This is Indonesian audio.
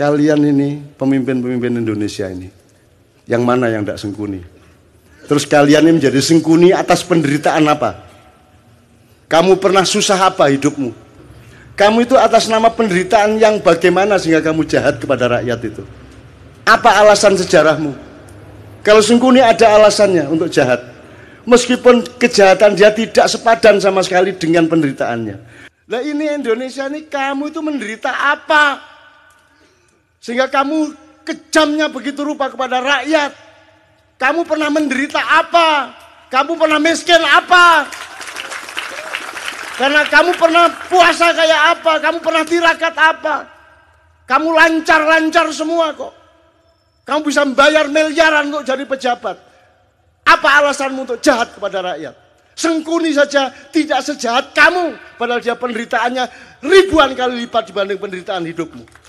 kalian ini pemimpin-pemimpin Indonesia ini yang mana yang tidak sengkuni terus kalian ini menjadi sengkuni atas penderitaan apa kamu pernah susah apa hidupmu kamu itu atas nama penderitaan yang bagaimana sehingga kamu jahat kepada rakyat itu apa alasan sejarahmu kalau sengkuni ada alasannya untuk jahat meskipun kejahatan dia tidak sepadan sama sekali dengan penderitaannya Nah ini Indonesia ini kamu itu menderita apa sehingga kamu kejamnya begitu rupa kepada rakyat. Kamu pernah menderita apa? Kamu pernah miskin apa? Karena kamu pernah puasa kayak apa? Kamu pernah tirakat apa? Kamu lancar-lancar semua kok. Kamu bisa membayar miliaran kok jadi pejabat. Apa alasanmu untuk jahat kepada rakyat? Sengkuni saja tidak sejahat kamu. Padahal dia penderitaannya ribuan kali lipat dibanding penderitaan hidupmu.